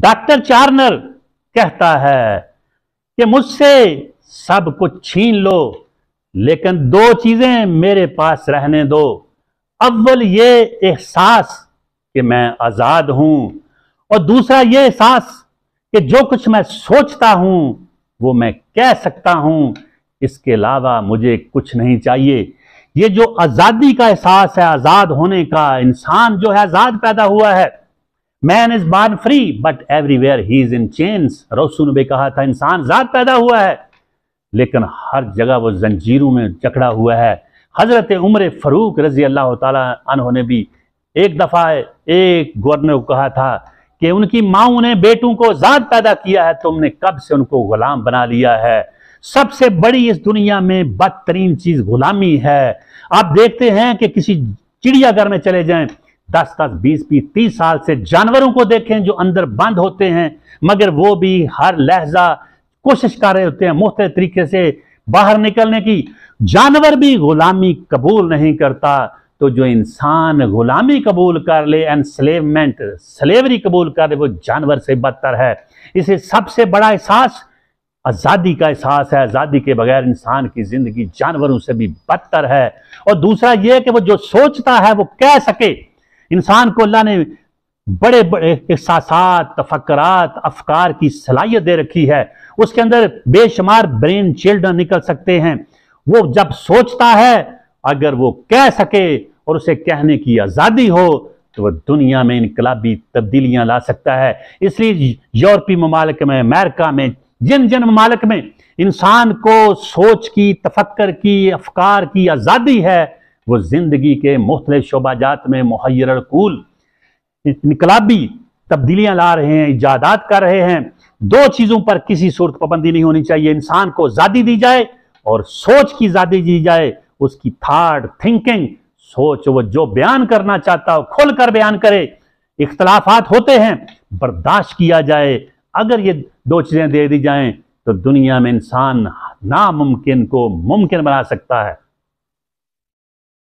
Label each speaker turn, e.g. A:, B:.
A: doctor चार्नर कहता है कि मुझसे सब कुछ छीन लो लेकिन दो चीजें मेरे पास रहने दो अव्वल ये एहसास कि मैं आजाद हूं और दूसरा ये एहसास कि जो कुछ मैं सोचता हूं वो मैं कह सकता हूं इसके अलावा मुझे कुछ नहीं चाहिए ये जो आज़ादी का एहसास है आज़ाद होने का इंसान जो है आज़ाद पैदा हुआ है man is born free but everywhere he is in chains Rousseau ने कहा था इंसान जात पैदा हुआ है लेकिन हर जगह वो जंजीरों में जकड़ा हुआ है हजरत उम्र फरूक रजी अल्लाह तहों ने भी एक दफ़ा एक गवर्नर को कहा था कि उनकी माओ ने बेटों को जात पैदा किया है तुमने कब से उनको गुलाम बना लिया है सबसे बड़ी इस दुनिया में बदतरीन चीज़ गुलामी है आप देखते हैं कि किसी चिड़ियाघर में चले जाएं दस दस बीस बीस तीस साल से जानवरों को देखें जो अंदर बंद होते हैं मगर वो भी हर लहजा कोशिश कर रहे होते हैं मुख्त तरीके से बाहर निकलने की जानवर भी गुलामी कबूल नहीं करता तो जो इंसान गुलामी कबूल कर ले एनस्लेवमेंट स्लेवरी कबूल कर ले वो जानवर से बदतर है इसे सबसे बड़ा एहसास आज़ादी का एहसास है आज़ादी के बगैर इंसान की ज़िंदगी जानवरों से भी बदतर है और दूसरा यह कि वो जो सोचता है वो कह सके इंसान को अल्लाह ने बड़े बड़े एहसास तफक्रात अफकार की सलाहियत दे रखी है उसके अंदर बेशुमार ब्रेन चिल्ड्रन निकल सकते हैं वो जब सोचता है अगर वो कह सके और उसे कहने की आज़ादी हो तो वह दुनिया में इनकलाबी तब्दीलियां ला सकता है इसलिए यूरोपीय ममालक में अमेरिका में जिन जिन ममालक में इंसान को सोच की तफक्कर की अफकार की आज़ादी है वो ज़िंदगी के मुख्तल शोबाजात में मुहैरकूल इनकलाबी तब्दीलियाँ ला रहे हैं इजादात कर रहे हैं दो चीज़ों पर किसी सूरत पाबंदी नहीं होनी चाहिए इंसान को आज़ादी दी जाए और सोच की आज़ादी दी जाए उसकी थाट थिंकिंग सोच वो जो बयान करना चाहता हो खोल कर बयान करे इख्तलाफात होते हैं बर्दाश्त किया जाए अगर ये दो चीज़ें दे दी जाएँ तो दुनिया में इंसान नामुमकिन को मुमकिन बना सकता है